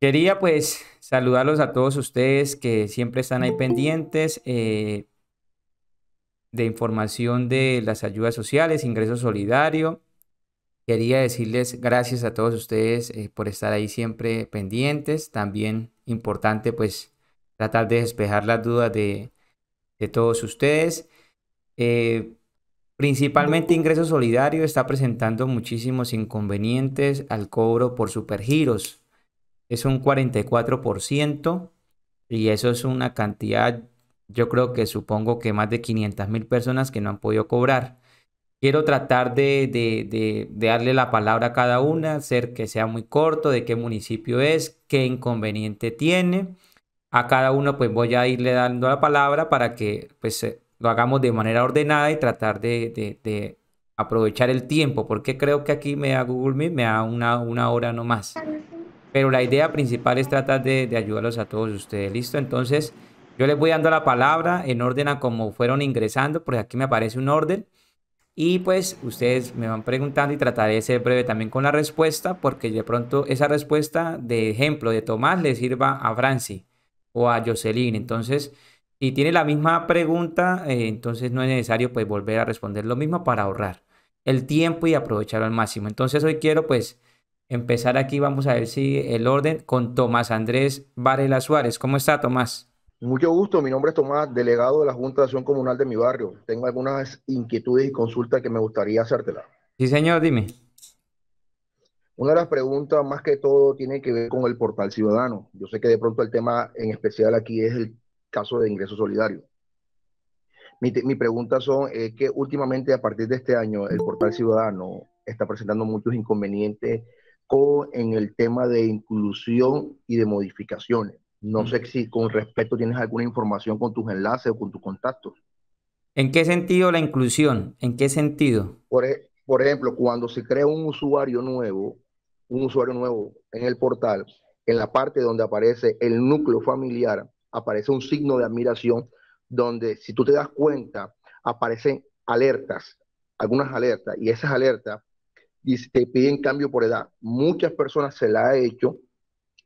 Quería pues saludarlos a todos ustedes que siempre están ahí pendientes eh, de información de las ayudas sociales, ingreso solidario. Quería decirles gracias a todos ustedes eh, por estar ahí siempre pendientes. También importante pues tratar de despejar las dudas de, todos ustedes. Eh, principalmente Ingreso Solidario está presentando muchísimos inconvenientes al cobro por supergiros es un 44% y eso es una cantidad, yo creo que supongo que más de 500 mil personas que no han podido cobrar. Quiero tratar de, darle la palabra a cada una, hacer que sea muy corto, de qué municipio es, qué inconveniente tiene. A cada uno pues voy a irle dando la palabra para que pues eh, lo hagamos de manera ordenada y tratar de, aprovechar el tiempo, porque creo que aquí me da Google Meet, me da una, una hora no más. Pero la idea principal es tratar de, ayudarlos a todos ustedes. ¿Listo? Entonces, yo les voy dando la palabra en orden a como fueron ingresando, porque aquí me aparece un orden. Y pues ustedes me van preguntando y trataré de ser breve también con la respuesta, porque de pronto esa respuesta de ejemplo de Tomás le sirva a Franci o a Jocelyn. Entonces, si tiene la misma pregunta, eh, entonces no es necesario pues volver a responder lo mismo para ahorrar el tiempo y aprovecharlo al máximo. Entonces hoy quiero pues empezar aquí, vamos a ver si el orden, con Tomás Andrés Varela Suárez. ¿Cómo está, Tomás? Mucho gusto, mi nombre es Tomás, delegado de la Junta de Acción Comunal de mi barrio. Tengo algunas inquietudes y consultas que me gustaría hacértela. Sí, señor, dime. Una de las preguntas más que todo tiene que ver con el portal ciudadano. Yo sé que de pronto el tema en especial aquí es el caso de ingreso solidario. Mi, pregunta son, es eh, que últimamente a partir de este año el portal ciudadano está presentando muchos inconvenientes en el tema de inclusión y de modificaciones. No sé si con respecto tienes alguna información con tus enlaces o con tus contactos. ¿En qué sentido la inclusión? ¿En qué sentido? Por, e-, por ejemplo, cuando se crea un usuario nuevo, un usuario nuevo en el portal, en la parte donde aparece el núcleo familiar, aparece un signo de admiración donde si tú te das cuenta, aparecen alertas, algunas alertas, y esas alertas y te piden cambio por edad. Muchas personas se la ha hecho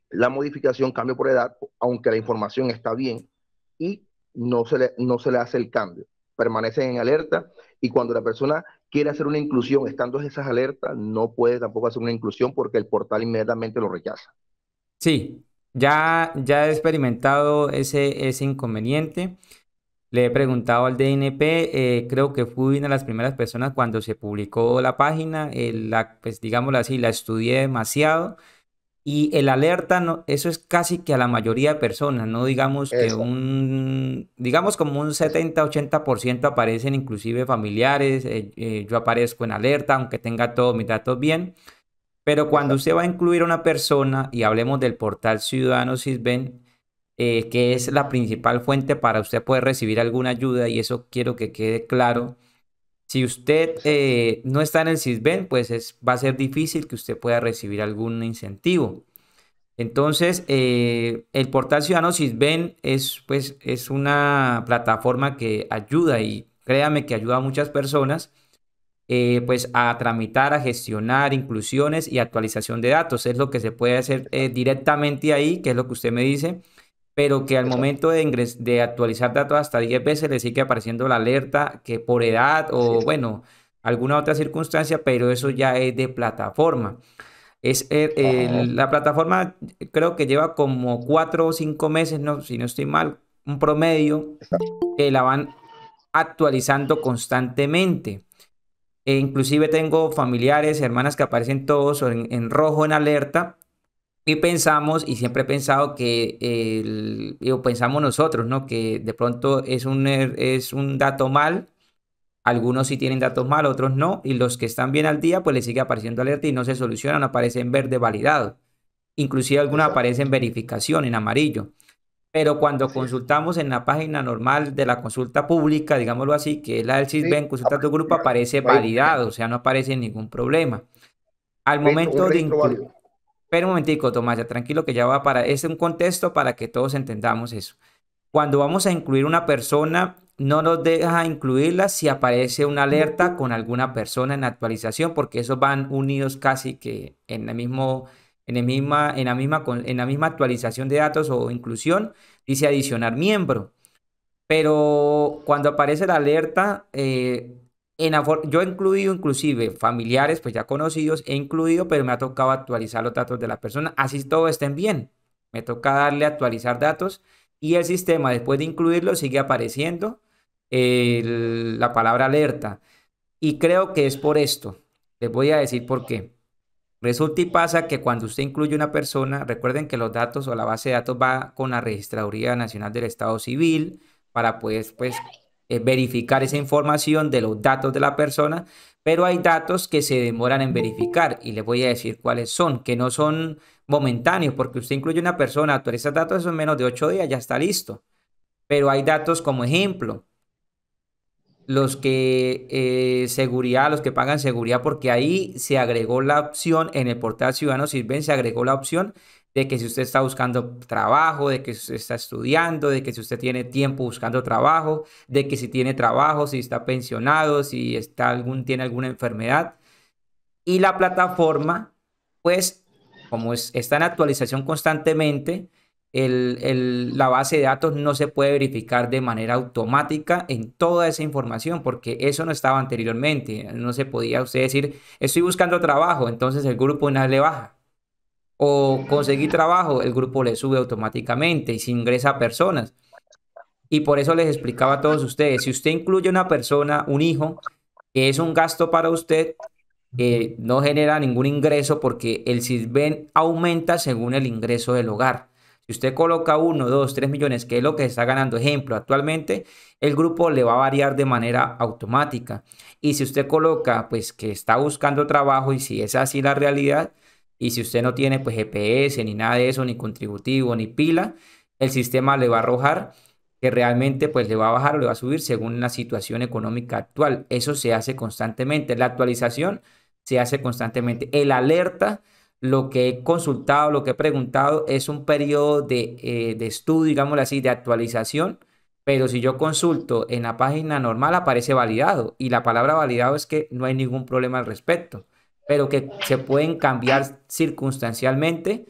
la modificación cambio por edad, aunque la información está bien y no se le, no se le hace el cambio. Permanecen en alerta y cuando la persona quiere hacer una inclusión, estando en esas alertas, no puede tampoco hacer una inclusión porque el portal inmediatamente lo rechaza. Sí, ya, ya he experimentado ese, ese inconveniente. Le he preguntado al DNP, eh, creo que fui una de las primeras personas cuando se publicó la página, eh, la, pues digámoslo así, la estudié demasiado. Y el alerta, no, eso es casi que a la mayoría de personas, ¿no? Digamos que un, digamos como un 70-80% aparecen inclusive familiares, eh, yo aparezco en alerta, aunque tenga todos mis datos bien, pero cuando usted va a incluir a una persona, y hablemos del portal Ciudadanos Sisben, eh, que es la principal fuente para usted poder recibir alguna ayuda y eso quiero que quede claro. Si usted eh, no está en el SISBEN, pues va a ser difícil que usted pueda recibir algún incentivo. Entonces, eh, el portal Ciudadano SISBEN es, pues, es una plataforma que ayuda y créame que ayuda a muchas personas pues, a tramitar, a gestionar inclusiones y actualización de datos. Es lo que se puede hacer directamente ahí, que es lo que usted me dice pero que al momento de, actualizar datos hasta 10 veces le sigue apareciendo la alerta que por edad o bueno, alguna otra circunstancia, pero eso ya es de plataforma. Es eh, la plataforma creo que lleva como 4 o 5 meses, no, si no estoy mal, un promedio que la van actualizando constantemente. E inclusive tengo familiares, hermanas que aparecen todos en rojo en alerta y pensamos, y siempre he pensado que, el, pensamos nosotros, ¿no? Que de pronto es un, er, es un dato mal, algunos sí tienen datos mal, otros no, y los que están bien al día, pues les sigue apareciendo alerta y no se solucionan, aparecen verde validado. Inclusive algunos aparecen verificación en amarillo. Pero cuando consultamos en la página normal de la consulta pública, digámoslo así, que es la del consulta tu grupo, aparece validado, o sea, no aparece ningún problema. Al momento de pero un momentico, Tomás, ya tranquilo que ya va para... Es un contexto para que todos entendamos eso. Cuando vamos a incluir una persona, no nos deja incluirla si aparece una alerta con alguna persona en actualización, porque esos van unidos casi que en la mismo... En, la misma, en, la misma, en la misma actualización de datos o inclusión, dice adicionar miembro. Pero cuando aparece la alerta, eh, en yo he incluido inclusive familiares, pues ya conocidos, he incluido, pero me ha tocado actualizar los datos de la persona, así todo estén bien. Me toca darle actualizar datos y el sistema, después de incluirlo, sigue apareciendo la palabra alerta. Y creo que es por esto. Les voy a decir por qué. Resulta y pasa que cuando usted incluye una persona, recuerden que los datos o la base de datos va con la Registraduría Nacional del Estado Civil para poder pues, eh, verificar esa información de los datos de la persona, pero hay datos que se demoran en verificar y les voy a decir cuáles son, que no son momentáneos, porque usted incluye una persona, actualiza datos, son en menos de ocho días ya está listo. Pero hay datos como ejemplo, los que eh, seguridad, los que pagan seguridad, porque ahí se agregó la opción en el portal Ciudadano Sirven, se agregó la opción de que si usted está buscando trabajo, de que usted está estudiando, de que si usted tiene tiempo buscando trabajo, de que si tiene trabajo, si está pensionado, si está algún, tiene alguna enfermedad. Y la plataforma, pues, como está en actualización constantemente, el, la base de datos no se puede verificar de manera automática en toda esa información, porque eso no estaba anteriormente. No se podía usted decir, estoy buscando trabajo, entonces el grupo una le baja o conseguir trabajo, el grupo le sube automáticamente y se ingresa a personas. Y por eso les explicaba a todos ustedes, si usted incluye una persona, un hijo, que es un gasto para usted, eh, no genera ningún ingreso porque el SISBEN aumenta según el ingreso del hogar. Si usted coloca uno dos tres millones, que es lo que está ganando, ejemplo, actualmente, el grupo le va a variar de manera automática. Y si usted coloca, pues que está buscando trabajo y si es así la realidad, y si usted no tiene pues GPS ni nada de eso, ni contributivo, ni pila, el sistema le va a arrojar que realmente pues le va a bajar o le va a subir según la situación económica actual. Eso se hace constantemente. La actualización se hace constantemente. El alerta, lo que he consultado, lo que he preguntado, es un periodo de, eh, de estudio, digámoslo así, de actualización. Pero si yo consulto en la página normal aparece validado y la palabra validado es que no hay ningún problema al respecto pero que se pueden cambiar circunstancialmente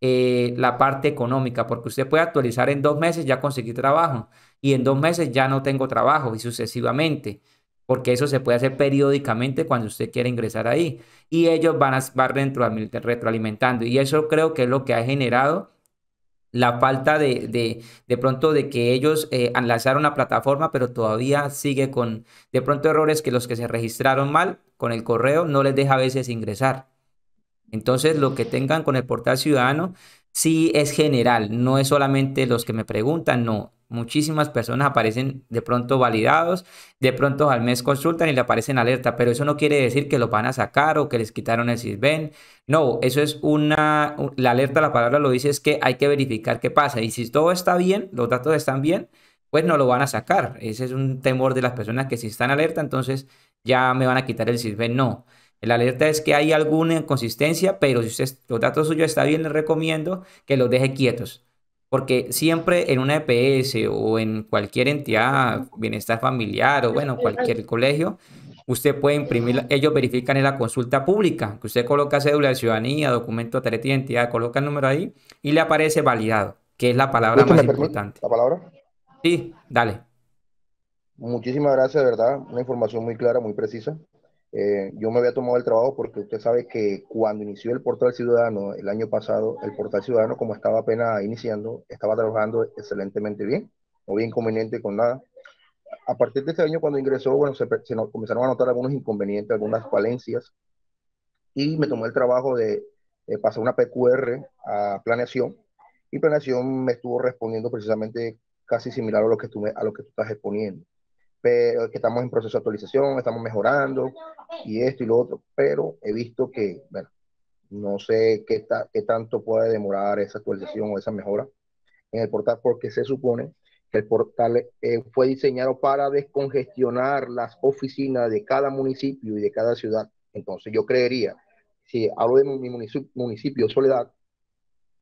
eh, la parte económica, porque usted puede actualizar en dos meses ya conseguí trabajo y en dos meses ya no tengo trabajo y sucesivamente, porque eso se puede hacer periódicamente cuando usted quiere ingresar ahí y ellos van a, van retroalimentando y eso creo que es lo que ha generado la falta de, de, de, pronto de que ellos enlazaron eh, la plataforma, pero todavía sigue con de pronto errores que los que se registraron mal con el correo no les deja a veces ingresar. Entonces, lo que tengan con el portal ciudadano sí es general, no es solamente los que me preguntan, no, Muchísimas personas aparecen de pronto validados, de pronto al mes consultan y le aparecen alerta, pero eso no quiere decir que lo van a sacar o que les quitaron el SISBEN. No, eso es una, la alerta, la palabra lo dice es que hay que verificar qué pasa y si todo está bien, los datos están bien, pues no lo van a sacar. Ese es un temor de las personas que si están alerta, entonces ya me van a quitar el SISBEN. No, la alerta es que hay alguna inconsistencia, pero si usted, los datos suyos están bien, les recomiendo que los deje quietos. Porque siempre en una EPS o en cualquier entidad, bienestar familiar o bueno, cualquier colegio, usted puede imprimir, ellos verifican en la consulta pública, que usted coloca cédula de ciudadanía, documento, tarjeta de identidad, coloca el número ahí y le aparece validado, que es la palabra más importante. ¿La palabra? Sí, dale. Muchísimas gracias, de verdad. Una información muy clara, muy precisa. Eh, yo me había tomado el trabajo porque usted sabe que cuando inició el portal ciudadano el año pasado, el portal ciudadano como estaba apenas iniciando, estaba trabajando excelentemente bien, no había inconveniente con nada. A partir de este año cuando ingresó, bueno, se, comenzaron a notar algunos inconvenientes, algunas falencias, y me tomé el trabajo de, pasar una PQR a planeación, y planeación me estuvo respondiendo precisamente casi similar a lo que tú, a lo que tú estás exponiendo pero que estamos en proceso de actualización, estamos mejorando y esto y lo otro, pero he visto que, bueno, no sé qué, qué tanto puede demorar esa actualización o esa mejora en el portal, porque se supone que el portal eh, fue diseñado para descongestionar las oficinas de cada municipio y de cada ciudad. Entonces yo creería, si hablo de mi municipio, Soledad,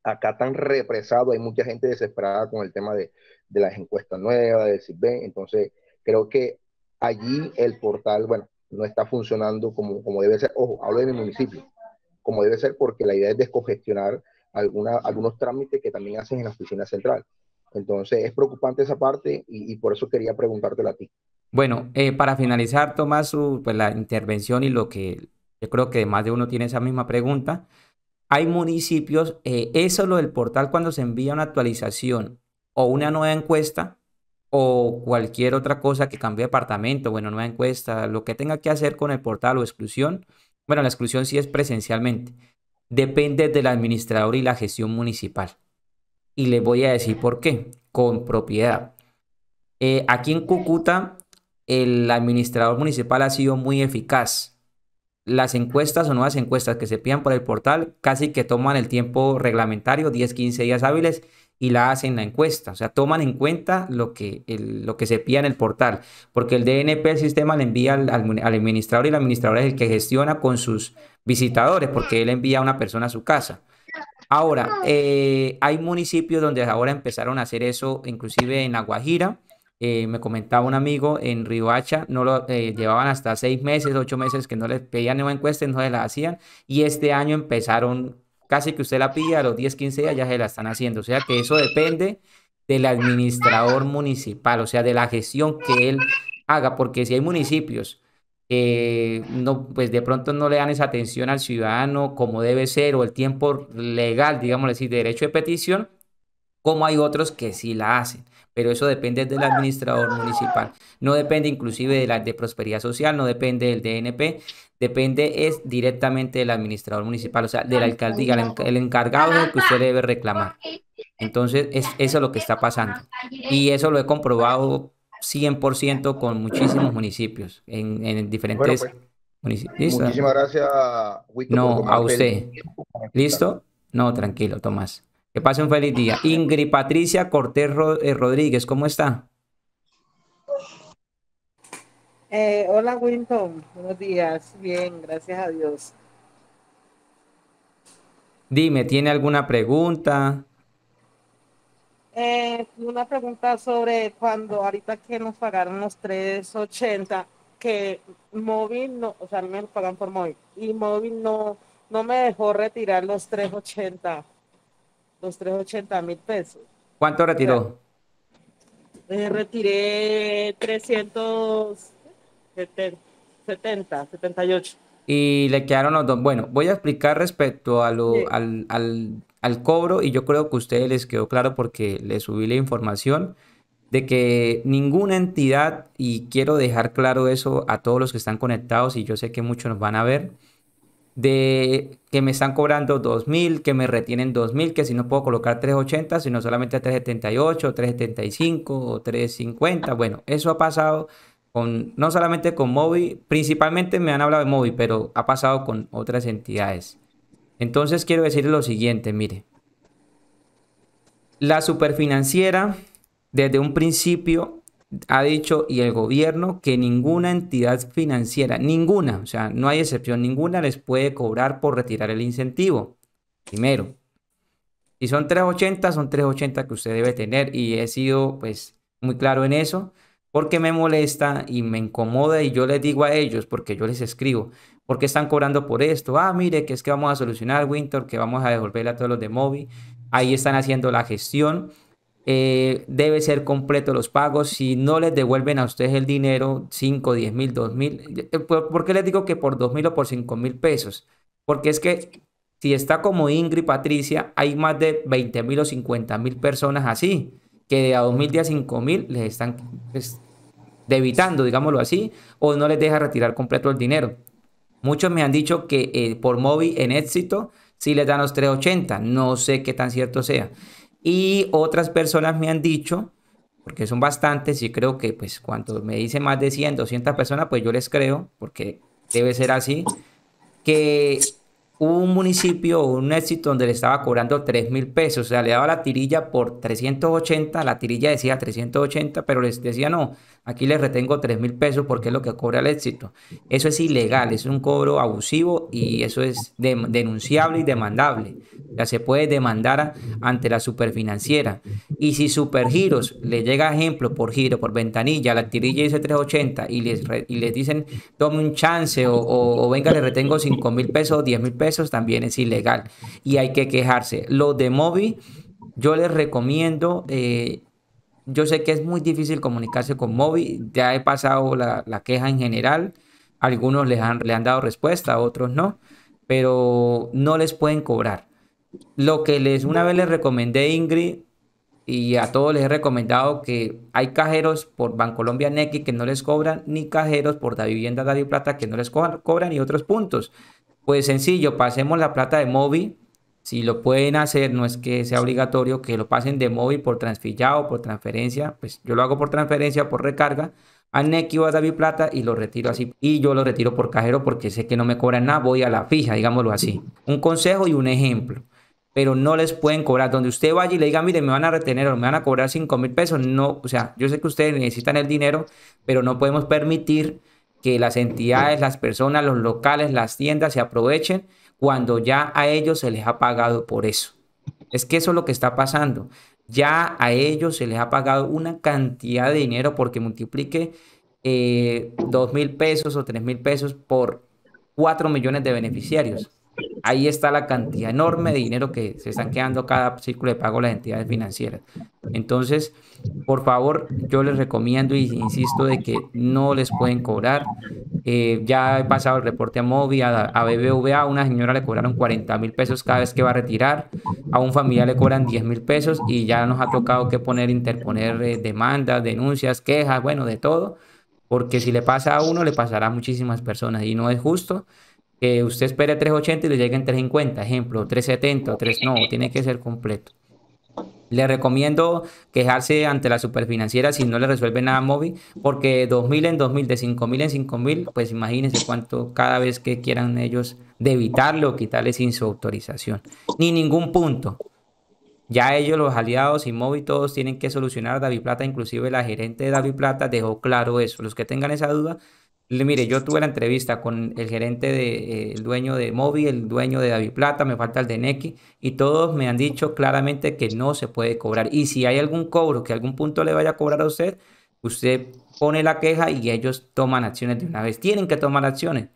acá tan represado, hay mucha gente desesperada con el tema de, las encuestas nuevas, del ven entonces Creo que allí el portal, bueno, no está funcionando como, como debe ser. Ojo, hablo de mi municipio, como debe ser, porque la idea es descongestionar alguna, algunos trámites que también hacen en la oficina central. Entonces, es preocupante esa parte y, por eso quería preguntártelo a ti. Bueno, eh, para finalizar, Tomás, pues, la intervención y lo que yo creo que más de uno tiene esa misma pregunta. Hay municipios, eh, eso lo del portal cuando se envía una actualización o una nueva encuesta, o cualquier otra cosa que cambie apartamento, departamento, bueno, nueva encuesta, lo que tenga que hacer con el portal o exclusión. Bueno, la exclusión sí es presencialmente. Depende del administrador y la gestión municipal. Y les voy a decir por qué, con propiedad. Eh, aquí en Cúcuta, el administrador municipal ha sido muy eficaz. Las encuestas o nuevas encuestas que se pidan por el portal casi que toman el tiempo reglamentario, 10-15 días hábiles, y la hacen la encuesta, o sea, toman en cuenta lo que, lo que se pide en el portal, porque el DNP, el sistema, le envía al, administrador y el administrador es el que gestiona con sus visitadores, porque él envía a una persona a su casa. Ahora, eh, hay municipios donde ahora empezaron a hacer eso, inclusive en La Guajira. Eh, me comentaba un amigo en Riohacha, no lo eh, llevaban hasta seis meses, ocho meses que no les pedían una encuesta, no se la hacían. Y este año empezaron casi que usted la pilla a los 10, 15 días ya se la están haciendo. O sea que eso depende del administrador municipal, o sea, de la gestión que él haga, porque si hay municipios que no, pues de pronto no le dan esa atención al ciudadano como debe ser o el tiempo legal, digamos de derecho de petición, como hay otros que sí la hacen pero eso depende del administrador municipal. No depende inclusive de la de prosperidad social, no depende del DNP, depende es directamente del administrador municipal, o sea, de la alcaldía, el encargado que usted debe reclamar. Entonces, es, eso es lo que está pasando. Y eso lo he comprobado 100% con muchísimos municipios en, diferentes pues, municipios. Muchísimas gracias, Wito, No, a usted. ¿Listo? No, tranquilo, Tomás. Que pase un feliz día. Ingrid Patricia Cortés eh, Rodríguez, ¿cómo está? Eh, hola Winton, buenos días. Bien, gracias a Dios. Dime, ¿tiene alguna pregunta? Eh, una pregunta sobre cuando ahorita que nos pagaron los 3.80, que móvil no, o sea, me lo pagan por móvil, y móvil no, no me dejó retirar los 3.80 los 380 mil pesos. ¿Cuánto retiró? Eh, retiré 370, 78. Y le quedaron los dos. Bueno, voy a explicar respecto al, al, cobro y yo creo que a ustedes les quedó claro porque les subí la información de que ninguna entidad, y quiero dejar claro eso a todos los que están conectados y yo sé que muchos nos van a ver, de que me están cobrando 2000, que me retienen 2000, que si no puedo colocar 380, sino solamente 378, 375 o 350. Bueno, eso ha pasado con no solamente con movi principalmente me han hablado de Mobi, pero ha pasado con otras entidades. Entonces quiero decir lo siguiente, mire. La superfinanciera desde un principio ha dicho y el gobierno que ninguna entidad financiera, ninguna, o sea, no hay excepción, ninguna les puede cobrar por retirar el incentivo. Primero. Si son 380, son 380 que usted debe tener y he sido pues muy claro en eso porque me molesta y me incomoda y yo les digo a ellos, porque yo les escribo, porque están cobrando por esto? Ah, mire, que es que vamos a solucionar Winter, que vamos a devolverle a todos los de Mobi. Ahí están haciendo la gestión eh, debe ser completo los pagos. Si no les devuelven a ustedes el dinero, 5, 10 mil, 2 mil. Eh, eh, ¿Por qué les digo que por 2 mil o por 5 mil pesos? Porque es que si está como Ingrid Patricia, hay más de 20 mil o 50 mil personas así, que de a 2 mil, a 5 mil les están pues, debitando, digámoslo así, o no les deja retirar completo el dinero. Muchos me han dicho que por móvil en éxito Si les dan los 380. No sé qué tan cierto sea. Y otras personas me han dicho, porque son bastantes, y creo que pues cuando me dicen más de 100, 200 personas, pues yo les creo, porque debe ser así, que un municipio, un éxito donde le estaba cobrando 3 mil pesos, o sea, le daba la tirilla por 380, la tirilla decía 380, pero les decía no, aquí le retengo 3 mil pesos porque es lo que cobra el éxito. Eso es ilegal, es un cobro abusivo y eso es denunciable y demandable. Ya se puede demandar ante la superfinanciera. Y si Supergiros le llega ejemplo por giro, por ventanilla, la tirilla dice 380 y les, dicen tome un chance o, venga, le retengo 5 mil pesos o 10 mil pesos, también es ilegal. Y hay que quejarse. Lo de Mobi, yo les recomiendo... Eh, yo sé que es muy difícil comunicarse con Moby, ya he pasado la, queja en general, algunos les han, le han dado respuesta, otros no, pero no les pueden cobrar. Lo que les una vez les recomendé Ingrid y a todos les he recomendado que hay cajeros por Bancolombia Nequi que no les cobran, ni cajeros por la vivienda Dario Plata que no les cobran y otros puntos. Pues sencillo, pasemos la plata de Moby. Si lo pueden hacer, no es que sea obligatorio que lo pasen de móvil por transfillado, por transferencia. Pues yo lo hago por transferencia, por recarga. A Nequi o a David Plata y lo retiro así. Y yo lo retiro por cajero porque sé que no me cobran nada. Voy a la fija, digámoslo así. Un consejo y un ejemplo. Pero no les pueden cobrar. Donde usted vaya y le diga, mire, me van a retener o me van a cobrar 5 mil pesos. No, o sea, yo sé que ustedes necesitan el dinero, pero no podemos permitir que las entidades, las personas, los locales, las tiendas se aprovechen cuando ya a ellos se les ha pagado por eso. Es que eso es lo que está pasando. Ya a ellos se les ha pagado una cantidad de dinero porque multiplique eh, dos mil pesos o tres mil pesos por 4 millones de beneficiarios ahí está la cantidad enorme de dinero que se están quedando cada círculo de pago las entidades financieras. Entonces, por favor, yo les recomiendo y e insisto de que no les pueden cobrar. Eh, ya he pasado el reporte a Movi, a, BBVA, a una señora le cobraron 40 mil pesos cada vez que va a retirar, a un familiar le cobran 10 mil pesos y ya nos ha tocado que poner, interponer eh, demandas, denuncias, quejas, bueno, de todo, porque si le pasa a uno, le pasará a muchísimas personas y no es justo que usted espere 3.80 y le lleguen 3.50, ejemplo, 3.70 o no, tiene que ser completo. Le recomiendo quejarse ante la superfinanciera si no le resuelve nada móvil, porque 2.000 en 2.000, de 5.000 en 5.000, pues imagínense cuánto cada vez que quieran ellos debitarle o quitarle sin su autorización. Ni ningún punto. Ya ellos, los aliados y móvil, todos tienen que solucionar. David Plata, inclusive la gerente de David Plata, dejó claro eso. Los que tengan esa duda, Mire, yo tuve la entrevista con el gerente de, eh, el dueño de Mobi, el dueño de David Plata, me falta el de Neki, y todos me han dicho claramente que no se puede cobrar. Y si hay algún cobro que algún punto le vaya a cobrar a usted, usted pone la queja y ellos toman acciones de una vez. Tienen que tomar acciones,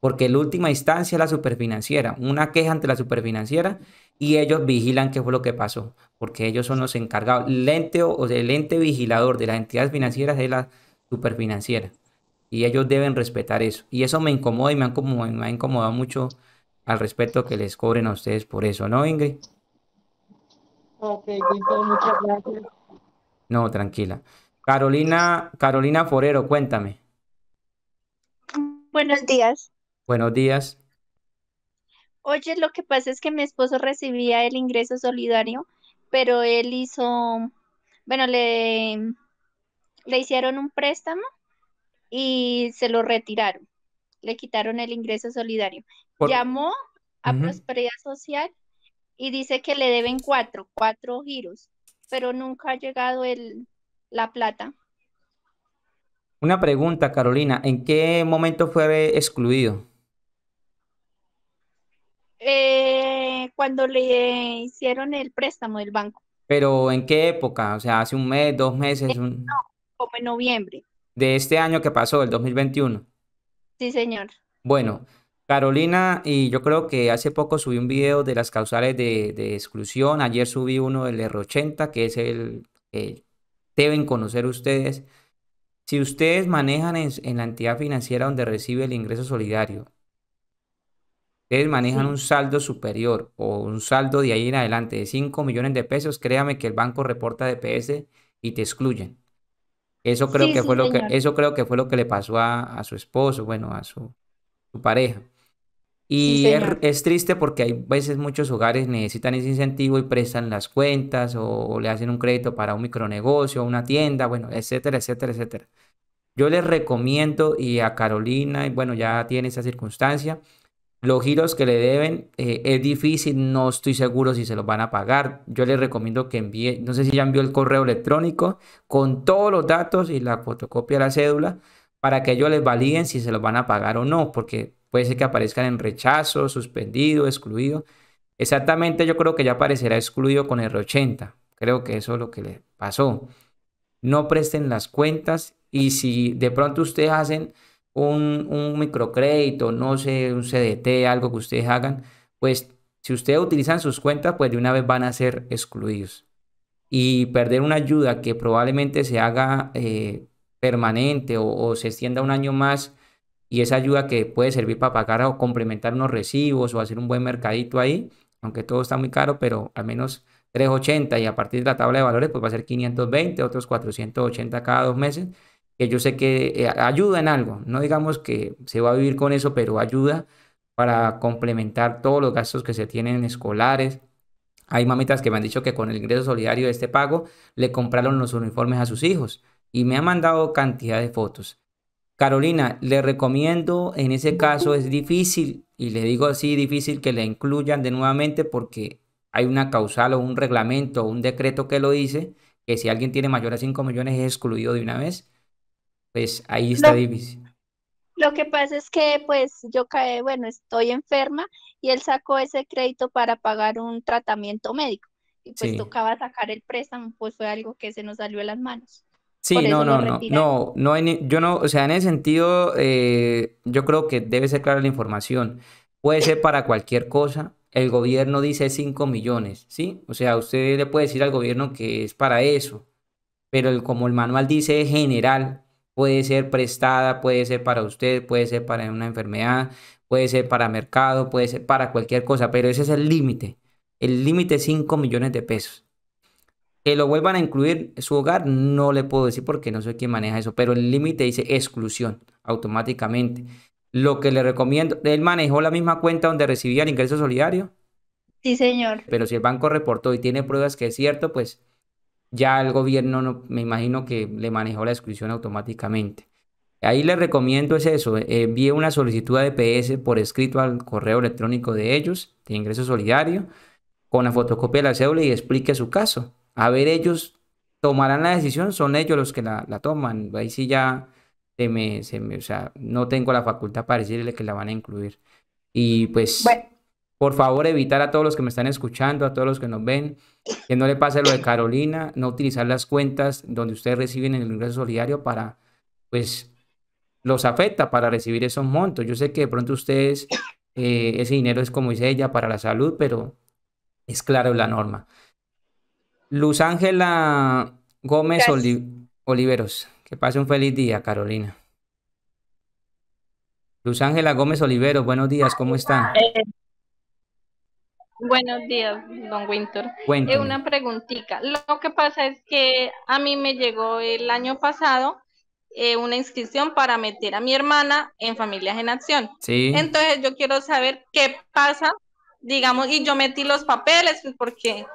porque la última instancia es la superfinanciera, una queja ante la superfinanciera y ellos vigilan qué fue lo que pasó, porque ellos son los encargados. El ente, o el ente vigilador de las entidades financieras de la superfinanciera y ellos deben respetar eso. Y eso me incomoda y me, como, me ha incomodado mucho al respeto que les cobren a ustedes por eso, ¿no, Ingrid? Ok, muchas gracias. No, tranquila. Carolina, Carolina Forero, cuéntame. Buenos días. Buenos días. Oye, lo que pasa es que mi esposo recibía el ingreso solidario, pero él hizo, bueno, le, le hicieron un préstamo y se lo retiraron, le quitaron el ingreso solidario. Llamó a Prosperidad Social y dice que le deben cuatro, cuatro giros, pero nunca ha llegado la plata. Una pregunta, Carolina, ¿en qué momento fue excluido? Eh, cuando le hicieron el préstamo del banco. ¿Pero en qué época? O sea, hace un mes, dos meses. Eh, no, como en noviembre de este año que pasó, el 2021. Sí, señor. Bueno, Carolina, y yo creo que hace poco subí un video de las causales de, exclusión. Ayer subí uno del R80, que es el que deben conocer ustedes. Si ustedes manejan en, la entidad financiera donde recibe el ingreso solidario, ustedes manejan un saldo superior o un saldo de ahí en adelante de 5 millones de pesos, créame que el banco reporta DPS y te excluyen. Eso creo que fue lo que, eso creo que fue lo que le pasó a, su esposo, bueno, a su, pareja. Y es, triste porque hay veces muchos hogares necesitan ese incentivo y prestan las cuentas o, le hacen un crédito para un micronegocio, una tienda, bueno, etcétera, etcétera, etcétera. Yo les recomiendo y a Carolina, y bueno, ya tiene esa circunstancia, los giros que le deben eh, es difícil, no estoy seguro si se los van a pagar. Yo les recomiendo que envíe, no sé si ya envió el correo electrónico con todos los datos y la fotocopia de la cédula para que ellos les validen si se los van a pagar o no, porque puede ser que aparezcan en rechazo, suspendido, excluido. Exactamente, yo creo que ya aparecerá excluido con r 80. Creo que eso es lo que le pasó. No presten las cuentas y si de pronto ustedes hacen un, microcrédito, no sé, un CDT, algo que ustedes hagan, pues si ustedes utilizan sus cuentas, pues de una vez van a ser excluidos. Y perder una ayuda que probablemente se haga eh, permanente o, o, se extienda un año más y esa ayuda que puede servir para pagar o complementar unos recibos o hacer un buen mercadito ahí, aunque todo está muy caro, pero al menos 380 y a partir de la tabla de valores pues va a ser 520, otros 480 cada dos meses que yo sé que eh, ayuda en algo. No digamos que se va a vivir con eso, pero ayuda para complementar todos los gastos que se tienen escolares. Hay mamitas que me han dicho que con el ingreso solidario de este pago le compraron los uniformes a sus hijos y me ha mandado cantidad de fotos. Carolina, le recomiendo, en ese caso es difícil, y le digo así difícil que le incluyan de nuevamente porque hay una causal o un reglamento o un decreto que lo dice, que si alguien tiene mayor a 5 millones es excluido de una vez pues ahí está difícil. Lo que pasa es que pues yo caí, bueno, estoy enferma y él sacó ese crédito para pagar un tratamiento médico. Y pues tocaba sacar el préstamo, pues fue algo que se nos salió de las manos. Sí, no, no, no, no, no, yo no, o sea, en ese sentido, eh, yo creo que debe ser clara la información. Puede ser para cualquier cosa. El gobierno dice 5 millones, ¿sí? O sea, usted le puede decir al gobierno que es para eso, pero como el manual dice general, Puede ser prestada, puede ser para usted, puede ser para una enfermedad, puede ser para mercado, puede ser para cualquier cosa, pero ese es el límite. El límite es 5 millones de pesos. Que lo vuelvan a incluir su hogar, no le puedo decir porque no sé quién maneja eso, pero el límite dice exclusión automáticamente. Lo que le recomiendo, él manejó la misma cuenta donde recibía el ingreso solidario. Sí, señor. Pero si el banco reportó y tiene pruebas que es cierto, pues ya el gobierno no, me imagino que le manejó la exclusión automáticamente. Ahí le recomiendo es eso, eh, envíe una solicitud de PS por escrito al correo electrónico de ellos, de ingreso solidario, con la fotocopia de la cédula y explique su caso. A ver, ellos tomarán la decisión, son ellos los que la, toman. Ahí sí ya me, se me, o sea, no tengo la facultad para decirle que la van a incluir. Y pues... Por favor, evitar a todos los que me están escuchando, a todos los que nos ven, que no le pase lo de Carolina, no utilizar las cuentas donde ustedes reciben el ingreso solidario para, pues, los afecta para recibir esos montos. Yo sé que de pronto ustedes, eh, ese dinero es como dice ella, para la salud, pero es claro la norma. Luz Ángela Gómez Oliveros, que pase un feliz día, Carolina. Luz Ángela Gómez Oliveros, buenos días, ¿cómo está? Eh, Buenos días, don Winter. Eh, una preguntita. Lo que pasa es que a mí me llegó el año pasado eh, una inscripción para meter a mi hermana en Familias en Acción. Sí. Entonces yo quiero saber qué pasa, digamos, y yo metí los papeles pues, porque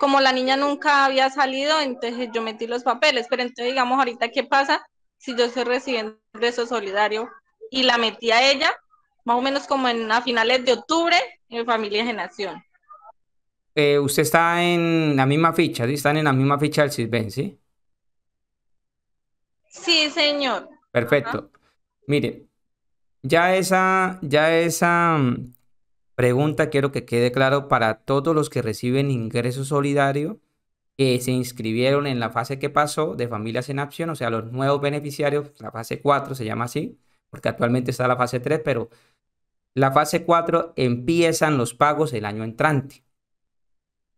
como la niña nunca había salido, entonces yo metí los papeles, pero entonces digamos ahorita qué pasa si yo soy recibiendo de solidario y la metí a ella, más o menos como en a finales de octubre, en acción. Eh, usted está en la misma ficha, ¿sí? Están en la misma ficha del CISBEN, ¿sí? Sí, señor. Perfecto. Mire, ya esa, ya esa mm, pregunta quiero que quede claro para todos los que reciben ingreso solidario que se inscribieron en la fase que pasó de familias en acción, o sea, los nuevos beneficiarios, la fase 4 se llama así, porque actualmente está la fase 3, pero la fase 4 empiezan los pagos el año entrante.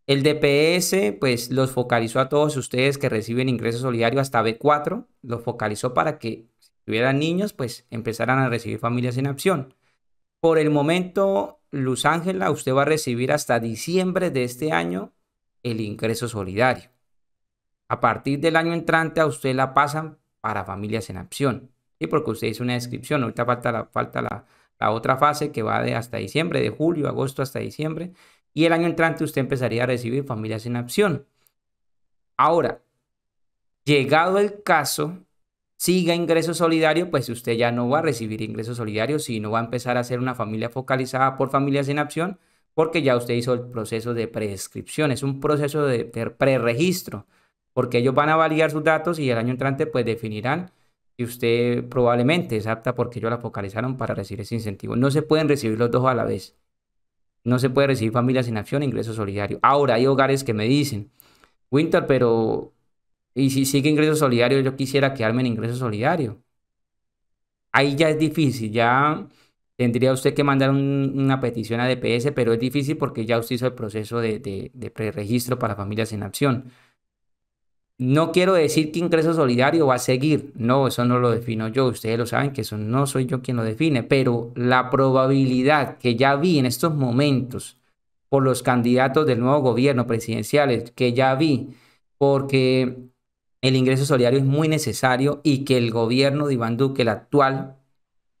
El DPS, pues los focalizó a todos ustedes que reciben ingreso solidario hasta B4, los focalizó para que si tuvieran niños, pues empezaran a recibir familias en opción. Por el momento, Luz Ángela, usted va a recibir hasta diciembre de este año el ingreso solidario. A partir del año entrante a usted la pasan para familias en acción. Y Porque usted hizo una descripción, ahorita falta la, falta la, la otra fase que va de hasta diciembre, de julio, agosto hasta diciembre, y el año entrante usted empezaría a recibir familias en opción Ahora, llegado el caso, siga ingreso solidario, pues usted ya no va a recibir ingreso solidario, sino va a empezar a ser una familia focalizada por familias en opción porque ya usted hizo el proceso de prescripción, es un proceso de, de preregistro, porque ellos van a validar sus datos y el año entrante pues definirán y usted probablemente es apta porque ellos la focalizaron para recibir ese incentivo. No se pueden recibir los dos a la vez. No se puede recibir familias en acción, ingreso solidario. Ahora hay hogares que me dicen, Winter, pero y si sigue ingreso solidario, yo quisiera quedarme en ingreso solidario. Ahí ya es difícil, ya tendría usted que mandar una petición a DPS, pero es difícil porque ya usted hizo el proceso de, de preregistro para familias en acción. No quiero decir que ingreso solidario va a seguir, no, eso no lo defino yo, ustedes lo saben que eso no soy yo quien lo define, pero la probabilidad que ya vi en estos momentos por los candidatos del nuevo gobierno presidenciales, que ya vi, porque el ingreso solidario es muy necesario y que el gobierno de Iván Duque, el actual,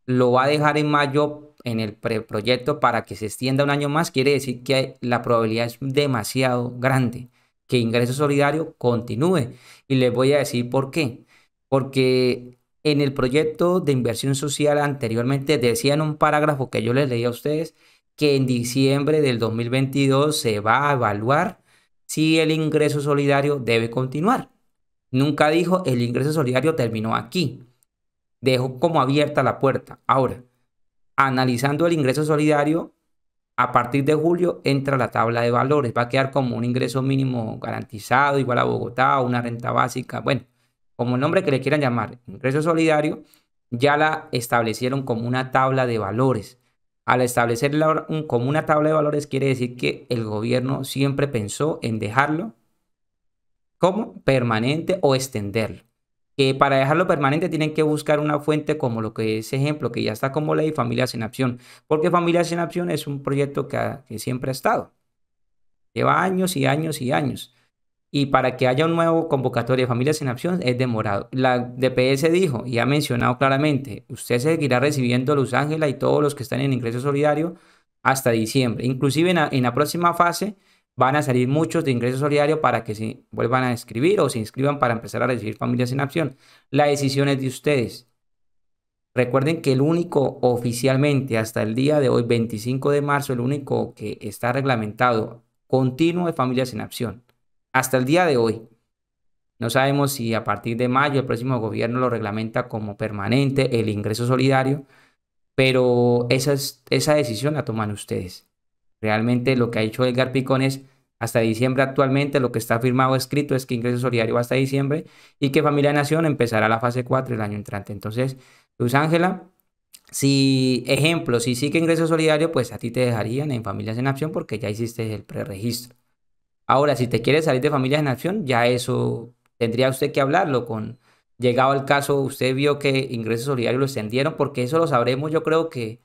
lo va a dejar en mayo en el proyecto para que se extienda un año más, quiere decir que la probabilidad es demasiado grande que Ingreso Solidario continúe. Y les voy a decir por qué. Porque en el proyecto de inversión social anteriormente decían un parágrafo que yo les leí a ustedes que en diciembre del 2022 se va a evaluar si el ingreso solidario debe continuar. Nunca dijo el ingreso solidario terminó aquí. Dejó como abierta la puerta. Ahora, analizando el ingreso solidario, a partir de julio entra la tabla de valores, va a quedar como un ingreso mínimo garantizado, igual a Bogotá, una renta básica, bueno, como el nombre que le quieran llamar, ingreso solidario, ya la establecieron como una tabla de valores. Al establecerla como una tabla de valores quiere decir que el gobierno siempre pensó en dejarlo como permanente o extenderlo que para dejarlo permanente tienen que buscar una fuente como lo que es ejemplo, que ya está como ley, Familias en Acción, porque Familias en Acción es un proyecto que, siempre ha estado. Lleva años y años y años. Y para que haya un nuevo convocatorio de Familias en Acción es demorado. La DPS dijo y ha mencionado claramente, usted seguirá recibiendo a Los Ángeles y todos los que están en ingreso solidario hasta diciembre. Inclusive en en la próxima fase van a salir muchos de ingreso solidario para que se vuelvan a inscribir o se inscriban para empezar a recibir familias en acción. La decisión es de ustedes. Recuerden que el único oficialmente hasta el día de hoy, 25 de marzo, el único que está reglamentado continuo de familias en acción. Hasta el día de hoy. No sabemos si a partir de mayo el próximo gobierno lo reglamenta como permanente el ingreso solidario, pero esa, es, esa decisión la toman ustedes. Realmente lo que ha dicho Edgar Picón es hasta diciembre actualmente, lo que está firmado escrito es que ingreso solidario va hasta diciembre y que Familia Nación empezará la fase 4 el año entrante. Entonces, Luz Ángela, si, ejemplo, si sí que ingreso solidario, pues a ti te dejarían en Familias en Acción porque ya hiciste el preregistro. Ahora, si te quieres salir de Familias en Acción, ya eso tendría usted que hablarlo con... Llegado al caso, usted vio que ingreso solidario lo extendieron porque eso lo sabremos yo creo que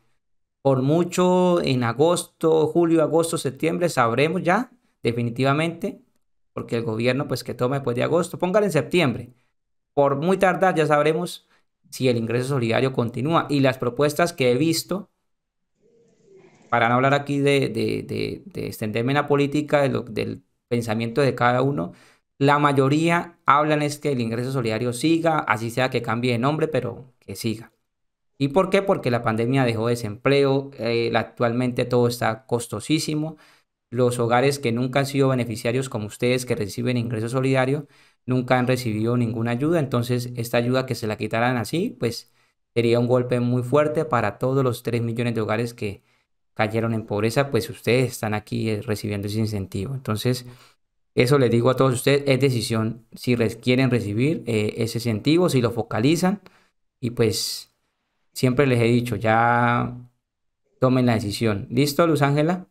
por mucho en agosto, julio, agosto, septiembre, sabremos ya definitivamente, porque el gobierno pues que tome después de agosto, póngale en septiembre, por muy tardar ya sabremos si el ingreso solidario continúa. Y las propuestas que he visto, para no hablar aquí de, extenderme en la política, del pensamiento de cada uno, la mayoría hablan es que el ingreso solidario siga, así sea que cambie de nombre, pero que siga. ¿Y por qué? Porque la pandemia dejó desempleo, eh, actualmente todo está costosísimo, los hogares que nunca han sido beneficiarios como ustedes que reciben ingreso solidario, nunca han recibido ninguna ayuda, entonces esta ayuda que se la quitaran así, pues sería un golpe muy fuerte para todos los 3 millones de hogares que cayeron en pobreza, pues ustedes están aquí eh, recibiendo ese incentivo. Entonces, eso les digo a todos ustedes, es decisión si quieren recibir eh, ese incentivo, si lo focalizan y pues siempre les he dicho, ya tomen la decisión. ¿Listo, Luz Ángela?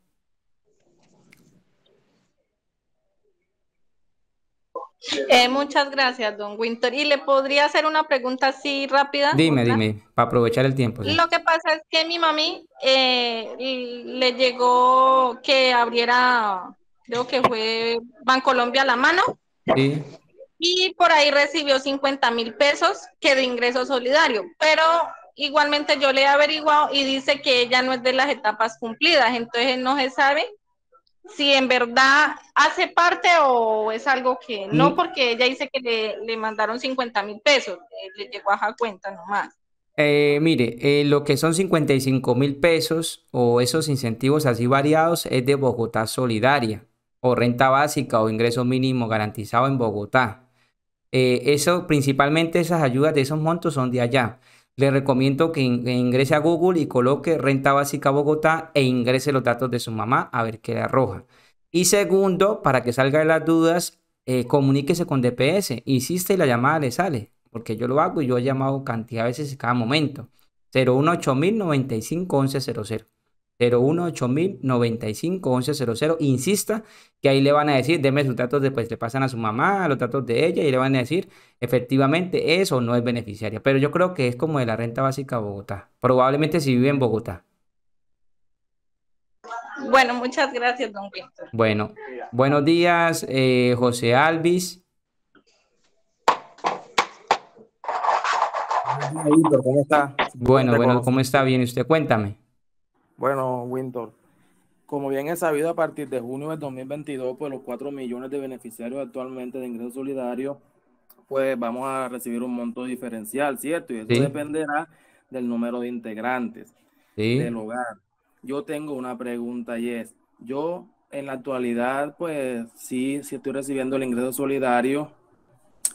Eh, muchas gracias, don Winter. ¿Y le podría hacer una pregunta así rápida? Dime, dime, para aprovechar el tiempo. Lo que pasa es que mi mami eh, le llegó que abriera, creo que fue Bancolombia a la mano. Sí. Y por ahí recibió 50 mil pesos que de ingreso solidario, pero igualmente yo le he averiguado y dice que ella no es de las etapas cumplidas, entonces no se sabe si en verdad hace parte o es algo que no, mm. porque ella dice que le, mandaron 50 mil pesos, eh, le llegó a cuenta nomás. Eh, mire, eh, lo que son 55 mil pesos o esos incentivos así variados es de Bogotá Solidaria o renta básica o ingreso mínimo garantizado en Bogotá. eso, principalmente esas ayudas de esos montos son de allá le recomiendo que ingrese a Google y coloque renta básica Bogotá e ingrese los datos de su mamá a ver qué le arroja. Y segundo, para que salga de las dudas, eh, comuníquese con DPS. Insiste y la llamada le sale, porque yo lo hago y yo he llamado cantidad de veces cada momento. 018 018095 Insista que ahí le van a decir, deme sus datos, después le pasan a su mamá, los datos de ella, y le van a decir, efectivamente eso no es beneficiaria. Pero yo creo que es como de la renta básica Bogotá, probablemente si vive en Bogotá. Bueno, muchas gracias, don Víctor. Bueno, buenos días, eh, José Alvis. Bueno, bueno, ¿cómo está? Bien, usted cuéntame. Bueno, Winter. como bien es sabido, a partir de junio del 2022, pues los 4 millones de beneficiarios actualmente de ingreso solidario, pues vamos a recibir un monto diferencial, ¿cierto? Y eso dependerá del número de integrantes del hogar. Yo tengo una pregunta y es, yo en la actualidad, pues sí, sí estoy recibiendo el ingreso solidario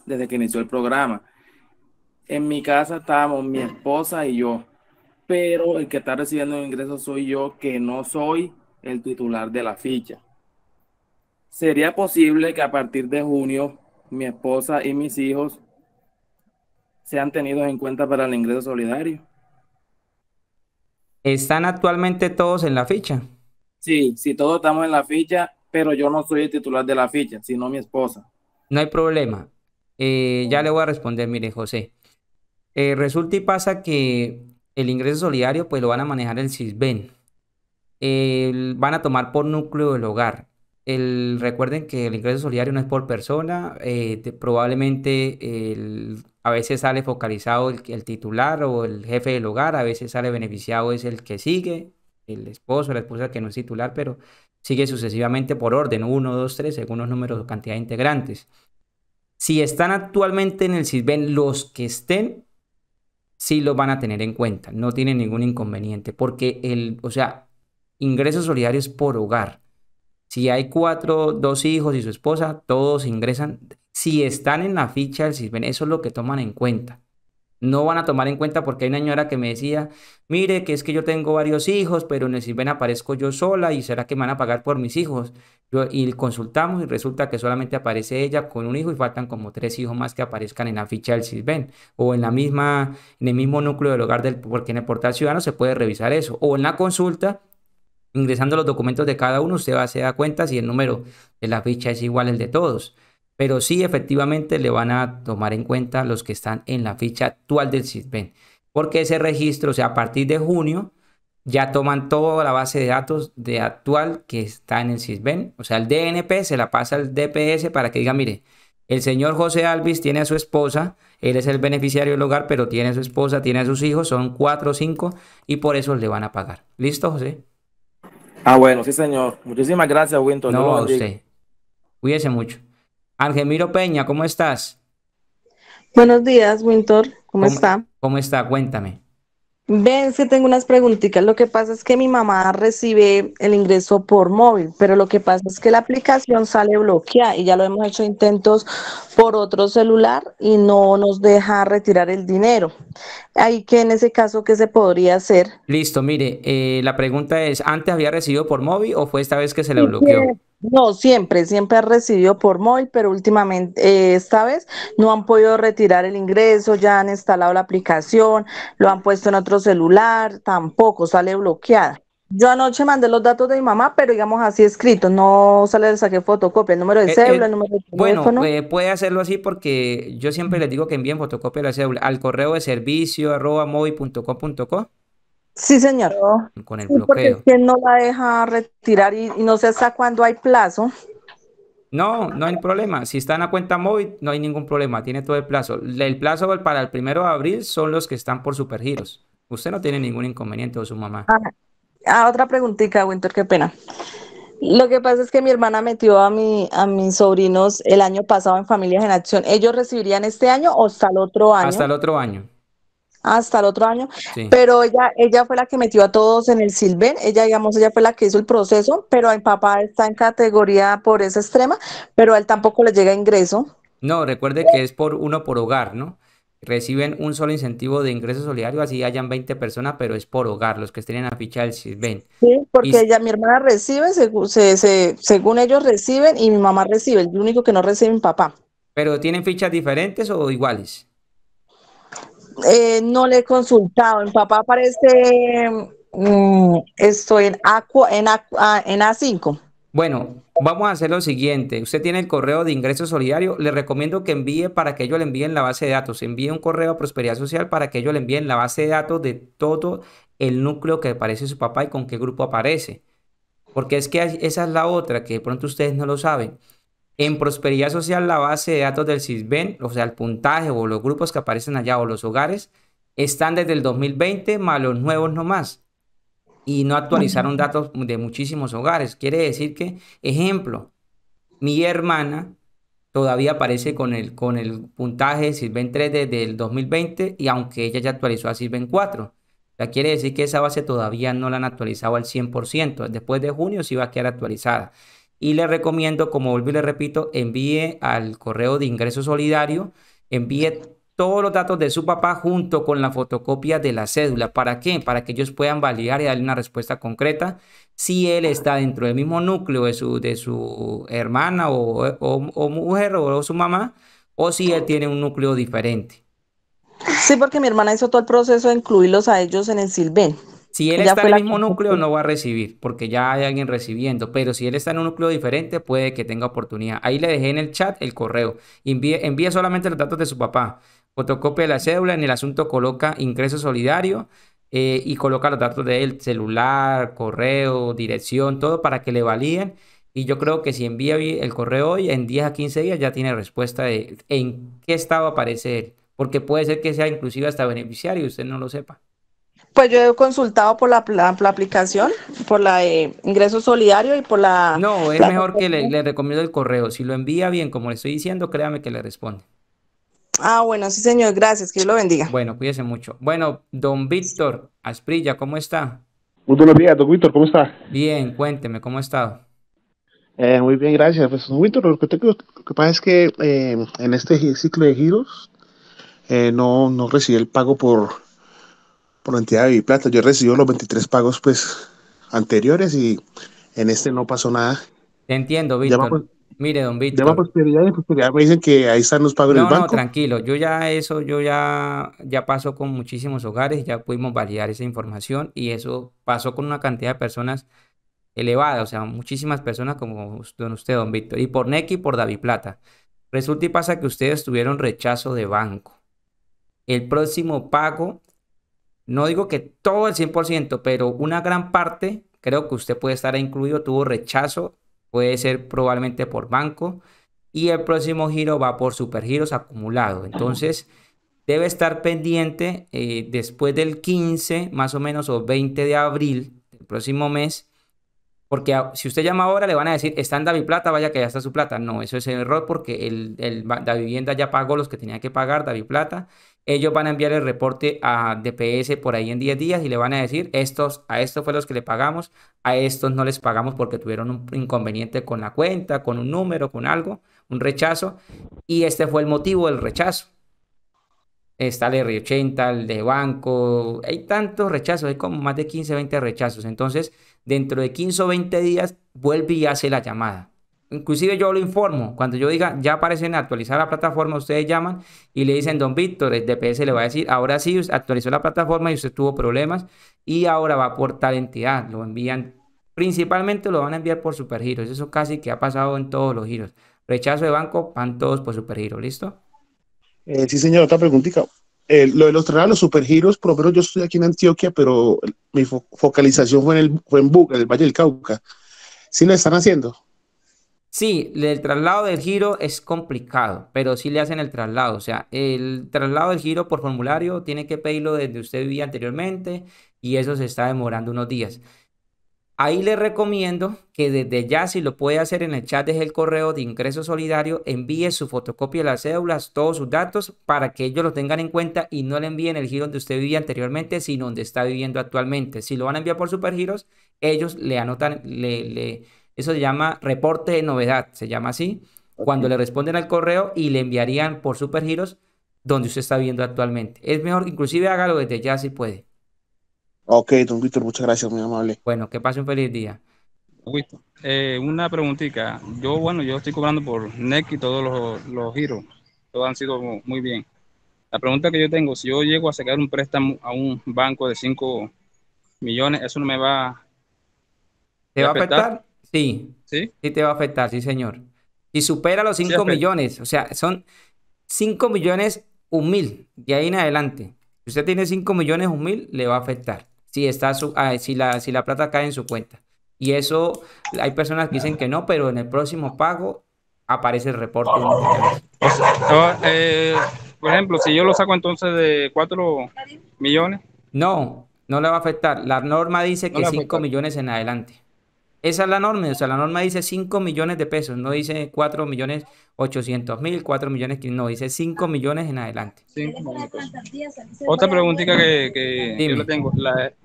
desde que inició el programa. En mi casa estábamos mi esposa y yo pero el que está recibiendo el ingreso soy yo, que no soy el titular de la ficha. ¿Sería posible que a partir de junio mi esposa y mis hijos sean tenidos en cuenta para el ingreso solidario? ¿Están actualmente todos en la ficha? Sí, sí, todos estamos en la ficha, pero yo no soy el titular de la ficha, sino mi esposa. No hay problema. Eh, ya le voy a responder, mire, José. Eh, resulta y pasa que el ingreso solidario pues lo van a manejar el CISBEN. van a tomar por núcleo del hogar. El, recuerden que el ingreso solidario no es por persona, eh, probablemente a veces sale focalizado el, titular o el jefe del hogar, a veces sale beneficiado es el que sigue, el esposo, la esposa que no es titular, pero sigue sucesivamente por orden, Uno, dos, tres, según los números o cantidad de integrantes. Si están actualmente en el CISBEN, los que estén sí lo van a tener en cuenta, no tiene ningún inconveniente, porque el, o sea, ingresos solidarios por hogar. Si hay cuatro, dos hijos y su esposa, todos ingresan. Si están en la ficha del ven, eso es lo que toman en cuenta no van a tomar en cuenta porque hay una señora que me decía, mire, que es que yo tengo varios hijos, pero en el SIRVEN aparezco yo sola y será que me van a pagar por mis hijos. y consultamos y resulta que solamente aparece ella con un hijo y faltan como tres hijos más que aparezcan en la ficha del CISBEN o en la misma, en el mismo núcleo del hogar del, porque en el portal ciudadano se puede revisar eso. O en la consulta, ingresando los documentos de cada uno, usted va, se da cuenta si el número de la ficha es igual al de todos pero sí efectivamente le van a tomar en cuenta los que están en la ficha actual del CISBEN, porque ese registro, o sea, a partir de junio, ya toman toda la base de datos de actual que está en el CISBEN, o sea, el DNP se la pasa al DPS para que diga, mire, el señor José Alvis tiene a su esposa, él es el beneficiario del hogar, pero tiene a su esposa, tiene a sus hijos, son cuatro o cinco, y por eso le van a pagar. ¿Listo, José? Ah, bueno, sí, señor. Muchísimas gracias, Winton. No, a usted. Cuídese mucho. Miro Peña, ¿cómo estás? Buenos días, Wintor. ¿Cómo, está? ¿Cómo está? Cuéntame. Ven, sí tengo unas preguntitas. Lo que pasa es que mi mamá recibe el ingreso por móvil, pero lo que pasa es que la aplicación sale bloqueada y ya lo hemos hecho intentos por otro celular y no nos deja retirar el dinero. Ahí que en ese caso, ¿qué se podría hacer? Listo, mire, eh, la pregunta es, ¿antes había recibido por móvil o fue esta vez que se le bloqueó? No, siempre, siempre ha recibido por móvil, pero últimamente, eh, esta vez, no han podido retirar el ingreso, ya han instalado la aplicación, lo han puesto en otro celular, tampoco sale bloqueada. Yo anoche mandé los datos de mi mamá, pero digamos así escrito, no sale, de saque fotocopia, el número de eh, eh, cédula, el número de teléfono. Bueno, puede hacerlo así porque yo siempre les digo que envíen fotocopia de la cédula al correo de servicio arroba Sí, señor. Con el bloqueo. no la deja retirar y, no sé hasta cuándo hay plazo. No, no hay problema. Si está en la cuenta móvil, no hay ningún problema. Tiene todo el plazo. El plazo para el primero de abril son los que están por supergiros. Usted no tiene ningún inconveniente o su mamá. Ah, ah otra preguntita, Winter, qué pena. Lo que pasa es que mi hermana metió a, mi, a mis sobrinos el año pasado en Familias en Acción. ¿Ellos recibirían este año o hasta el otro año? Hasta el otro año hasta el otro año, pero ella, ella fue la que metió a todos en el Silven, ella digamos, ella fue la que hizo el proceso, pero el papá está en categoría por esa extrema, pero a él tampoco le llega ingreso. No, recuerde que es por uno por hogar, ¿no? Reciben un solo incentivo de ingreso solidario, así hayan 20 personas, pero es por hogar, los que estén en la ficha del Silven. Sí, porque ella, mi hermana recibe, según ellos reciben, y mi mamá recibe, el único que no recibe mi papá. ¿Pero tienen fichas diferentes o iguales? Eh, no le he consultado. El papá aparece mm, estoy en, en, ah, en A5. Bueno, vamos a hacer lo siguiente. Usted tiene el correo de ingreso solidario. Le recomiendo que envíe para que ellos le envíen la base de datos. Envíe un correo a Prosperidad Social para que ellos le envíen la base de datos de todo el núcleo que aparece su papá y con qué grupo aparece. Porque es que esa es la otra que de pronto ustedes no lo saben. En prosperidad social, la base de datos del CISBEN, o sea, el puntaje o los grupos que aparecen allá o los hogares, están desde el 2020 más los nuevos nomás. Y no actualizaron datos de muchísimos hogares. Quiere decir que, ejemplo, mi hermana todavía aparece con el, con el puntaje de CISBEN 3 desde el 2020 y aunque ella ya actualizó a CISBEN 4. O quiere decir que esa base todavía no la han actualizado al 100%. Después de junio sí va a quedar actualizada. Y le recomiendo, como vuelvo y le repito, envíe al correo de ingreso solidario, envíe todos los datos de su papá junto con la fotocopia de la cédula. ¿Para qué? Para que ellos puedan validar y darle una respuesta concreta si él está dentro del mismo núcleo de su, de su hermana o, mujer o, su mamá, o si él tiene un núcleo diferente. Sí, porque mi hermana hizo todo el proceso de incluirlos a ellos en el Silven. Si él está en el mismo núcleo, no va a recibir, porque ya hay alguien recibiendo. Pero si él está en un núcleo diferente, puede que tenga oportunidad. Ahí le dejé en el chat el correo. envía solamente los datos de su papá. Fotocopia de la cédula. En el asunto coloca ingreso solidario. Eh, y coloca los datos de él, celular, correo, dirección, todo para que le validen. Y yo creo que si envía el correo hoy, en 10 a 15 días ya tiene respuesta de en qué estado aparece él. Porque puede ser que sea inclusive hasta beneficiario y usted no lo sepa. Pues yo he consultado por la, aplicación, por la eh, ingreso solidario y por la... No, es mejor que le, recomiendo el correo. Si lo envía bien, como le estoy diciendo, créame que le responde. Ah, bueno, sí, señor. Gracias. Que Dios lo bendiga. Bueno, cuídese mucho. Bueno, don Víctor Asprilla, ¿cómo está? Muy buenos días, don Víctor. ¿Cómo está? Bien, cuénteme, ¿cómo ha estado? Eh, muy bien, gracias. Pues, don Víctor, lo que, pasa es que eh, en este ciclo de giros no, no recibí el pago por por la entidad de Plata, Yo he los 23 pagos pues anteriores y en este no pasó nada. Te entiendo, Víctor. Pues, Mire, don Víctor. Pues, me dicen que ahí están los pagos del banco. No, tranquilo. Yo ya eso, yo ya, ya pasó con muchísimos hogares, ya pudimos validar esa información y eso pasó con una cantidad de personas elevada, o sea, muchísimas personas como don usted, don Víctor, y por NEC y por David Plata. Resulta y pasa que ustedes tuvieron rechazo de banco. El próximo pago no digo que todo el 100%, pero una gran parte, creo que usted puede estar incluido, tuvo rechazo, puede ser probablemente por banco, y el próximo giro va por supergiros acumulados. Entonces, debe estar pendiente eh, después del 15, más o menos, o 20 de abril del próximo mes, porque si usted llama ahora, le van a decir, está en Plata, vaya que ya está su plata. No, eso es el error porque el, la vivienda ya pagó los que tenía que pagar David Plata ellos van a enviar el reporte a DPS por ahí en 10 días y le van a decir, estos, a estos fue los que le pagamos, a estos no les pagamos porque tuvieron un inconveniente con la cuenta, con un número, con algo, un rechazo, y este fue el motivo del rechazo. Está el R80, el de banco, hay tantos rechazos, hay como más de 15, 20 rechazos. Entonces, dentro de 15 o 20 días, vuelve y hace la llamada Inclusive yo lo informo, cuando yo diga ya aparecen actualizar la plataforma, ustedes llaman y le dicen, don Víctor, el DPS le va a decir, ahora sí actualizó la plataforma y usted tuvo problemas y ahora va por tal entidad, lo envían, principalmente lo van a enviar por supergiros, eso casi que ha pasado en todos los giros. Rechazo de banco, van todos por supergiro, ¿listo? Eh, sí, señor, otra preguntita. Eh, lo de los traslados, los supergiros, pero lo yo estoy aquí en Antioquia, pero mi focalización fue en, el, en en el Valle del Cauca. ¿Sí lo están haciendo? Sí, el traslado del giro es complicado, pero sí le hacen el traslado. O sea, el traslado del giro por formulario tiene que pedirlo desde usted vivía anteriormente y eso se está demorando unos días. Ahí le recomiendo que desde ya, si lo puede hacer en el chat desde el correo de ingreso solidario, envíe su fotocopia de las cédulas, todos sus datos, para que ellos lo tengan en cuenta y no le envíen el giro donde usted vivía anteriormente, sino donde está viviendo actualmente. Si lo van a enviar por supergiros, ellos le anotan, le, le eso se llama reporte de novedad, se llama así. Cuando le responden al correo y le enviarían por supergiros donde usted está viendo actualmente. Es mejor, inclusive hágalo desde ya si puede. Ok, don Víctor, muchas gracias, mi amable. Bueno, que pase un feliz día. Eh, una preguntita. Yo, bueno, yo estoy cobrando por NEC y todos los, los giros. Todos han sido muy bien. La pregunta que yo tengo, si yo llego a sacar un préstamo a un banco de 5 millones, ¿eso no me va ¿Te va a afectar? Sí. ¿Sí? te va a afectar, sí, señor. Si supera los 5 millones, o sea, son 5 millones un mil, de ahí en adelante. Si usted tiene 5 millones un mil, le va a afectar. Si, está ah, si, la, si la plata cae en su cuenta. Y eso, hay personas que dicen que no, pero en el próximo pago aparece el reporte. Eh, por ejemplo, si yo lo saco entonces de 4 millones. No, no le va a afectar. La norma dice que 5 millones en adelante. Esa es la norma, o sea, la norma dice 5 millones de pesos, no dice 4 millones 800 mil, 4 millones, no, dice 5 millones en adelante. Otra preguntita que, yo le tengo,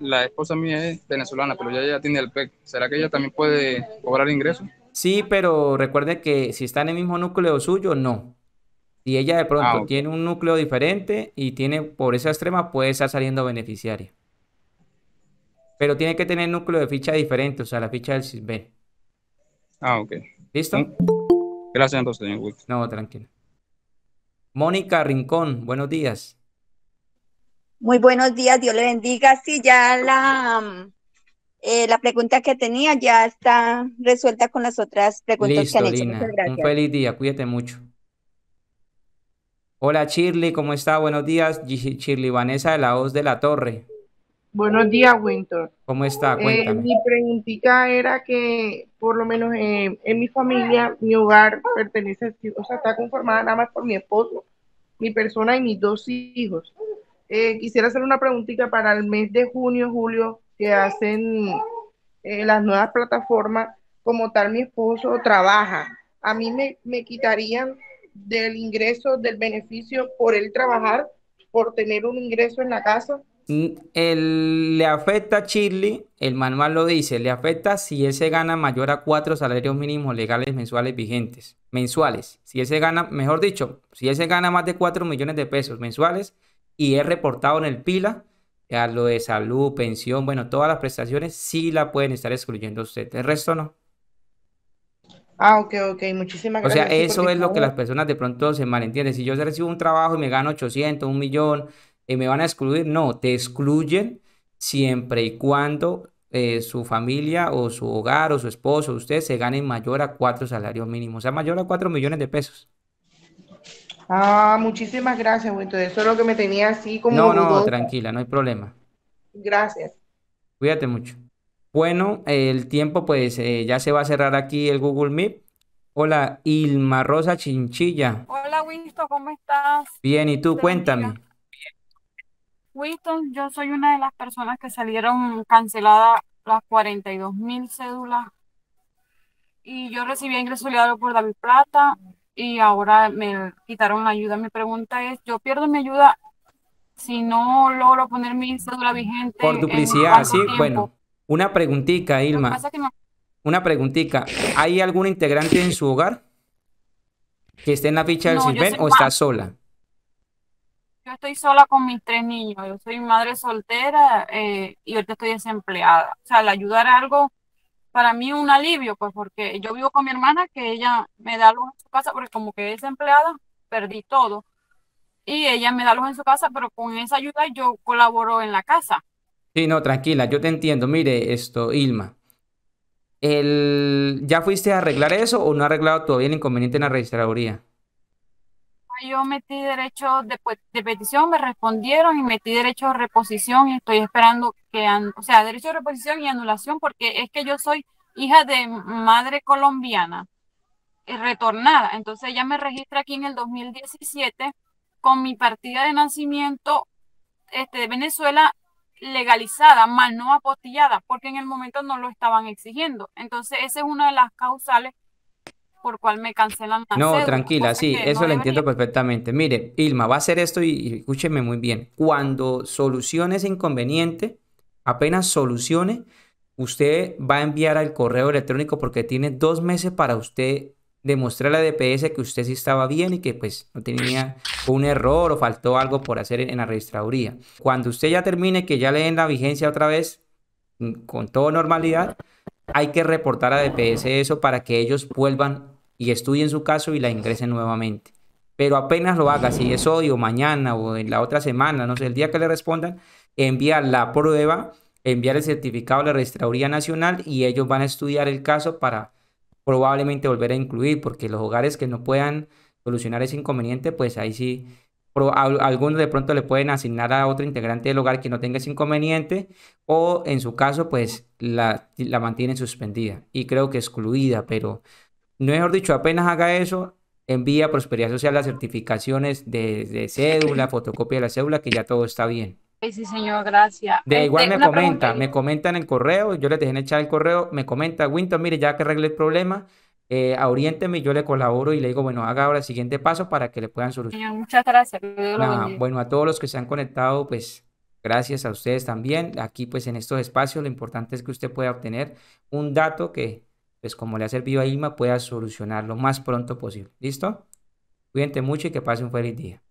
la, esposa mía es venezolana, pero ella ya tiene el PEC, ¿será que ella también puede cobrar ingresos? Sí, pero recuerde que si está en el mismo núcleo suyo, no. Si ella de pronto ah, tiene un núcleo diferente y tiene pobreza extrema, puede estar saliendo beneficiaria. Pero tiene que tener núcleo de ficha diferente, o sea, la ficha del CISB. Ah, ok. ¿Listo? Mm. Gracias entonces, No, tranquilo. Mónica Rincón, buenos días. Muy buenos días, Dios le bendiga. Sí, ya la, mm, eh, la pregunta que tenía ya está resuelta con las otras preguntas que han hecho. Un feliz día, cuídate mucho. Hola Shirley, ¿cómo está? Buenos días. Shirley Vanessa de la Voz de la Torre. Buenos días, Winter. ¿Cómo está? Eh, mi preguntita era que, por lo menos eh, en mi familia, mi hogar pertenece, o sea, está conformada nada más por mi esposo, mi persona y mis dos hijos. Eh, quisiera hacer una preguntita para el mes de junio, julio, que hacen las nuevas plataformas. Como tal, mi esposo trabaja. A mí me, me quitarían del ingreso, del beneficio por él trabajar, por tener un ingreso en la casa le afecta a el manual lo dice, le afecta si él se gana mayor a cuatro salarios mínimos legales mensuales vigentes. Mensuales. Si él se gana, mejor dicho, si él se gana más de cuatro millones de pesos mensuales y es reportado en el PILA, ya lo de salud, pensión, bueno, todas las prestaciones sí la pueden estar excluyendo usted. El resto no. Ah, ok, ok, muchísimas gracias. O sea, eso es lo que las personas de pronto se malentienden. Si yo recibo un trabajo y me gano 800, un millón, y eh, me van a excluir. No, te excluyen siempre y cuando eh, su familia o su hogar o su esposo, usted se ganen mayor a cuatro salarios mínimos, o sea, mayor a cuatro millones de pesos. Ah, muchísimas gracias, entonces eso es lo que me tenía así como... No, no, tranquila, no hay problema. Gracias. Cuídate mucho. Bueno, el tiempo pues eh, ya se va a cerrar aquí el Google Meet. Hola, Ilma Rosa Chinchilla. Hola, Winston, ¿cómo estás? Bien, ¿y tú? Cuéntame. Winston, yo soy una de las personas que salieron canceladas las 42 mil cédulas y yo recibí ingreso solidario por David Plata y ahora me quitaron la ayuda. Mi pregunta es, ¿yo pierdo mi ayuda si no logro poner mi cédula vigente? Por duplicidad, sí, bueno. Una preguntita, Ilma. Una preguntita. ¿Hay algún integrante en su hogar que esté en la ficha del no, o está sola? Yo estoy sola con mis tres niños, yo soy madre soltera eh, y ahorita estoy desempleada. O sea, la ayudar era algo para mí un alivio, pues porque yo vivo con mi hermana que ella me da luz en su casa, porque como que desempleada, perdí todo. Y ella me da luz en su casa, pero con esa ayuda yo colaboro en la casa. Sí, no, tranquila, yo te entiendo. Mire esto, Ilma. El... ¿Ya fuiste a arreglar eso o no ha arreglado todavía el inconveniente en la registraduría? yo metí derecho de, pues, de, petición, me respondieron y metí derecho de reposición y estoy esperando que, o sea, derecho de reposición y anulación porque es que yo soy hija de madre colombiana eh, retornada. Entonces ella me registra aquí en el 2017 con mi partida de nacimiento este, de Venezuela legalizada, mal no apostillada, porque en el momento no lo estaban exigiendo. Entonces esa es una de las causales por cual me cancelan No, tranquila, sí, eso lo entiendo perfectamente. Mire, Ilma, va a hacer esto y, escúcheme muy bien. Cuando solucione ese inconveniente, apenas solucione, usted va a enviar al correo electrónico porque tiene dos meses para usted demostrarle a DPS e que usted sí estaba bien y que pues no tenía un error o faltó algo por hacer en, en la registraduría. Cuando usted ya termine, que ya le den la vigencia otra vez, mm, con toda normalidad, hay que reportar a DPS e eso para que ellos vuelvan y estudien su caso y la ingresen nuevamente. Pero apenas lo haga, si es hoy o mañana o en la otra semana, no sé, el día que le respondan, envía la prueba, enviar el certificado a la Registraduría Nacional y ellos van a estudiar el caso para probablemente volver a incluir, porque los hogares que no puedan solucionar ese inconveniente, pues ahí sí, algunos de pronto le pueden asignar a otro integrante del hogar que no tenga ese inconveniente o en su caso, pues la, la mantienen suspendida y creo que excluida, pero no mejor dicho, apenas haga eso, envía a Prosperidad Social las certificaciones de, cédula, fotocopia de la cédula, que ya todo está bien. Sí, señor, gracias. De este, igual me comenta, me comentan en el correo, yo les dejé en echar el correo, me comenta, Winton, mire, ya que arregle el problema, eh, y yo le colaboro y le digo, bueno, haga ahora el siguiente paso para que le puedan solucionar. Señor, muchas gracias. bueno, a todos los que se han conectado, pues gracias a ustedes también. Aquí, pues en estos espacios, lo importante es que usted pueda obtener un dato que pues como le ha servido a Ima, pueda solucionar lo más pronto posible. ¿Listo? Cuídate mucho y que pase un feliz día.